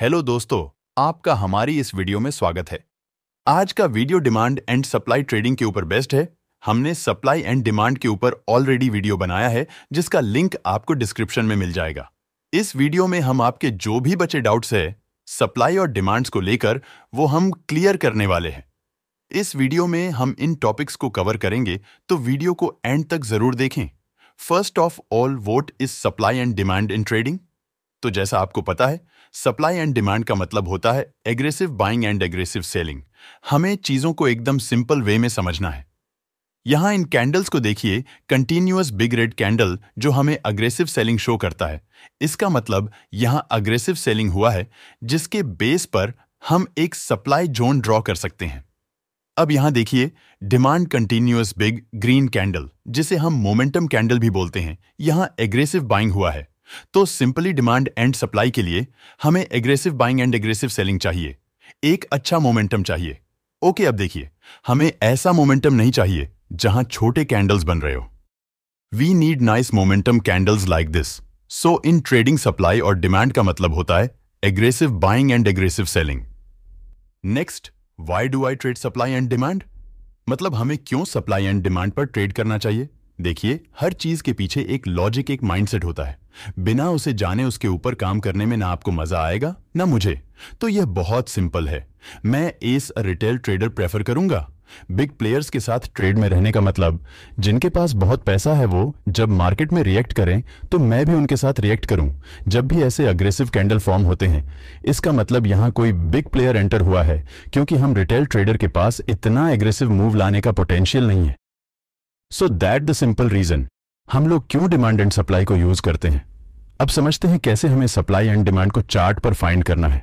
hello दोस्तों आपका हमारी इस वीडियो में स्वागत है आज का video demand and supply trading के ऊपर बेस्ट है हमने सप्लाई एंड डिमांड के ऊपर ऑलरेडी वीडियो बनाया है जिसका लिंक आपको डिस्क्रिप्शन में मिल जाएगा इस वीडियो में हम आपके जो भी बचे डाउट्स है सप्लाई और डिमांड्स को लेकर वो हम क्लियर करने वाले हैं इस वीडियो में हम इन टॉपिक्स को कवर करेंगे तो वीडियो को एंड तक जरूर देखें first of all what is supply and demand in trading तो जैसा आपको पता है सप्लाई एंड डिमांड का मतलब होता है aggressive buying and aggressive selling हमें चीजों को एकदम सिंपल वे में समझना है यहां इन कैंडल्स को देखिए कंटिन्यूस बिग रेड कैंडल जो हमें अग्रेसिव सेलिंग शो करता है इसका मतलब यहां अग्रेसिव सेलिंग हुआ है जिसके बेस पर हम एक सप्लाई जोन ड्रॉ कर सकते हैं अब यहां देखिए demand continuous big green candle जिसे हम मोमेंटम कैंडल भी बोलते हैं यहां एग्रेसिव बाइंग हुआ है तो सिंपली डिमांड एंड सप्लाई के लिए हमें aggressive buying and aggressive selling चाहिए एक अच्छा मोमेंटम चाहिए ओके अब देखिए हमें ऐसा मोमेंटम नहीं चाहिए जहां छोटे कैंडल्स बन रहे हो we need nice momentum candles like this so in trading supply और डिमांड का मतलब होता है aggressive buying and aggressive selling next why do I trade supply and demand मतलब हमें क्यों सप्लाई एंड डिमांड पर ट्रेड करना चाहिए देखिए हर चीज के पीछे एक लॉजिक एक माइंडसेट होता है बिना उसे जाने उसके ऊपर काम करने में ना आपको मजा आएगा ना मुझे तो यह बहुत सिंपल है मैं एस रिटेल ट्रेडर प्रेफर करूंगा बिग प्लेयर्स के साथ ट्रेड में रहने का मतलब जिनके पास बहुत पैसा है वो जब मार्केट में रिएक्ट करें तो मैं भी उनके साथ रिएक्ट करूं जब भी ऐसे अग्रेसिव कैंडल फॉर्म होते हैं इसका मतलब यहां कोई बिग प्लेयर एंटर हुआ है क्योंकि हम रिटेल ट्रेडर के पास इतना एग्रेसिव मूव लाने का पोटेंशियल नहीं है so that the simple reason हम लोग क्यों डिमांड एंड सप्लाई को यूज करते हैं अब समझते हैं कैसे हमें सप्लाई एंड डिमांड को चार्ट पर फाइंड करना है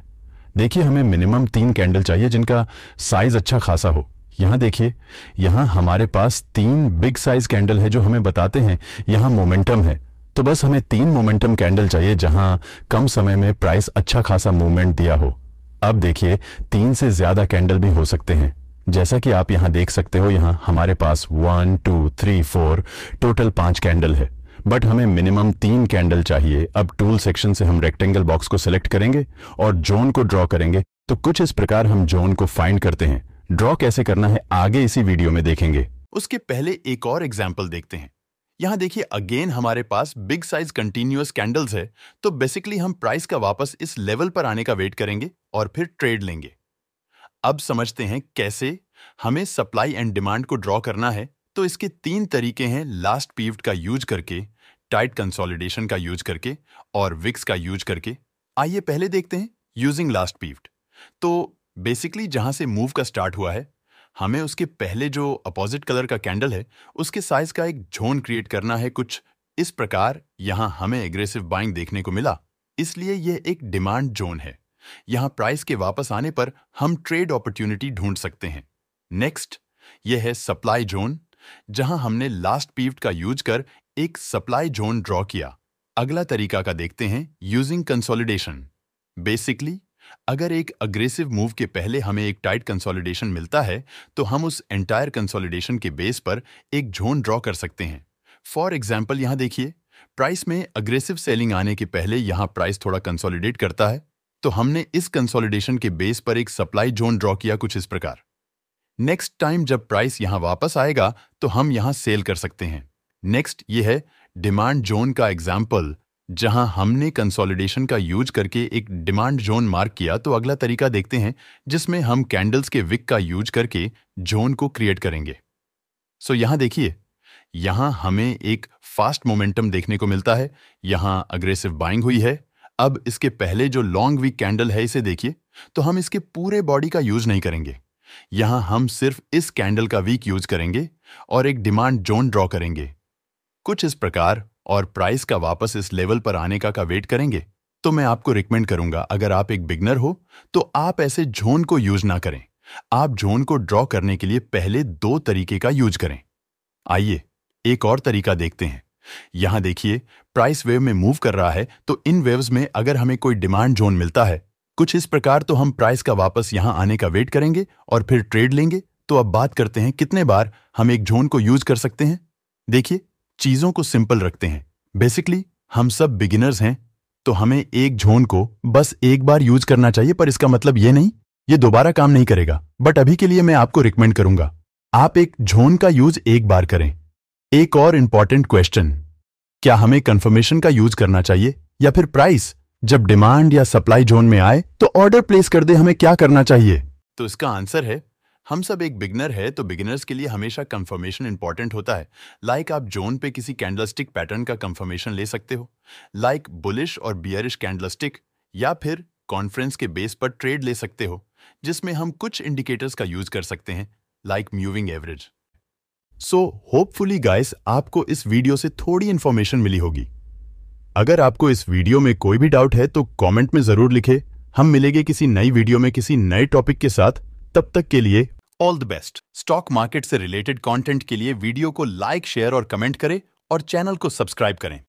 देखिए हमें मिनिमम तीन कैंडल चाहिए जिनका साइज अच्छा खासा हो यहां देखिए यहां हमारे पास तीन बिग साइज कैंडल है जो हमें बताते हैं यहां मोमेंटम है तो बस हमें तीन मोमेंटम कैंडल चाहिए जहां कम समय में प्राइस अच्छा खासा मूवमेंट दिया हो अब देखिए तीन से ज्यादा कैंडल भी हो सकते हैं जैसा कि आप यहां देख सकते हो यहां हमारे पास one two three four total पांच कैंडल है बट हमें मिनिमम तीन कैंडल चाहिए अब टूल सेक्शन से हम रेक्टेंगल बॉक्स को सिलेक्ट करेंगे और जोन को ड्रॉ करेंगे तो कुछ इस प्रकार हम जोन को फाइंड करते हैं ड्रॉ कैसे करना है आगे इसी वीडियो में देखेंगे उसके पहले एक और एग्जाम्पल देखते हैं यहाँ देखिए अगेन हमारे पास बिग साइज कंटिन्यूस कैंडल्स है तो बेसिकली हम प्राइस का वापस इस लेवल पर आने का वेट करेंगे और फिर ट्रेड लेंगे अब समझते हैं कैसे हमें सप्लाई एंड डिमांड को ड्रॉ करना है तो इसके तीन तरीके हैं लास्ट पीव्ड का यूज करके टाइट कंसोलिडेशन का यूज करके और विक्स का यूज करके आइए पहले देखते हैं यूजिंग लास्ट पीव्ड तो बेसिकली जहां से मूव का स्टार्ट हुआ है हमें उसके पहले जो अपोजिट कलर का कैंडल है उसके साइज का एक झोन क्रिएट करना है कुछ इस प्रकार यहां हमें एग्रेसिव बाइंग देखने को मिला इसलिए यह एक डिमांड जोन है यहां प्राइस के वापस आने पर हम ट्रेड अपॉर्चुनिटी ढूंढ सकते हैं नेक्स्ट यह है सप्लाई जोन जहां हमने लास्ट पीव्ट का यूज कर एक सप्लाई जोन ड्रॉ किया अगला तरीका का देखते हैं यूजिंग कंसोलिडेशन बेसिकली अगर एक अग्रेसिव मूव के पहले हमें एक टाइट कंसोलिडेशन मिलता है तो हम उस एंटायर कंसोलिडेशन के बेस पर एक जोन ड्रॉ कर सकते हैं फॉर एग्जाम्पल यहां देखिए प्राइस में अग्रेसिव सेलिंग आने के पहले यहां प्राइस थोड़ा कंसोलिडेट करता है तो हमने इस कंसोलिडेशन के बेस पर एक सप्लाई जोन ड्रॉ किया कुछ इस प्रकार नेक्स्ट टाइम जब प्राइस यहां वापस आएगा तो हम यहां सेल कर सकते हैं नेक्स्ट ये है डिमांड जोन का एग्जाम्पल जहां हमने कंसोलिडेशन का यूज करके एक डिमांड जोन मार्क किया तो अगला तरीका देखते हैं जिसमें हम कैंडल्स के विक का यूज करके जोन को क्रिएट करेंगे सो so यहां देखिए यहां हमें एक फास्ट मोमेंटम देखने को मिलता है यहां अग्रेसिव बाइंग हुई है अब इसके पहले जो लॉन्ग वीक कैंडल है इसे देखिए तो हम इसके पूरे बॉडी का यूज नहीं करेंगे यहां हम सिर्फ इस कैंडल का वीक यूज करेंगे और एक डिमांड जोन ड्रॉ करेंगे कुछ इस प्रकार और प्राइस का वापस इस लेवल पर आने का का वेट करेंगे तो मैं आपको रिकमेंड करूंगा अगर आप एक बिगनर हो तो आप ऐसे झोन को यूज ना करें आप झोन को ड्रॉ करने के लिए पहले दो तरीके का यूज करें आइए एक और तरीका देखते हैं यहां देखिए प्राइस वेव में मूव कर रहा है तो इन वेव्स में अगर हमें कोई डिमांड जोन मिलता है कुछ इस प्रकार तो हम प्राइस का वापस यहां आने का वेट करेंगे और फिर ट्रेड लेंगे तो अब बात करते हैं कितने बार हम एक जोन को यूज कर सकते हैं देखिए चीजों को सिंपल रखते हैं बेसिकली हम सब बिगिनर्स हैं तो हमें एक जोन को बस एक बार यूज करना चाहिए पर इसका मतलब ये नहीं ये दोबारा काम नहीं करेगा बट अभी के लिए मैं आपको रिकमेंड करूंगा आप एक जोन का यूज एक बार करें एक और इंपॉर्टेंट क्वेश्चन क्या हमें कंफर्मेशन का यूज करना चाहिए या फिर प्राइस जब डिमांड या सप्लाई जोन में आए तो ऑर्डर प्लेस कर दे हमें क्या करना चाहिए तो इसका आंसर है हम सब एक बिगनर है तो बिगिनर्स के लिए हमेशा कंफर्मेशन इंपॉर्टेंट होता है लाइक like आप जोन पे किसी कैंडलस्टिक पैटर्न का कंफर्मेशन ले सकते हो लाइक like बुलिश और बियरिश कैंडलस्टिक या फिर कॉन्फ्रेंस के बेस पर ट्रेड ले सकते हो जिसमें हम कुछ इंडिकेटर्स का यूज कर सकते हैं like moving average so hopefully guys आपको इस वीडियो से थोड़ी इन्फॉर्मेशन मिली होगी अगर आपको इस वीडियो में कोई भी डाउट है तो कमेंट में जरूर लिखे हम मिलेंगे किसी नई वीडियो में किसी नए टॉपिक के साथ तब तक के लिए all the best stock market से रिलेटेड कॉन्टेंट के लिए वीडियो को लाइक शेयर और कमेंट करें और चैनल को सब्सक्राइब करें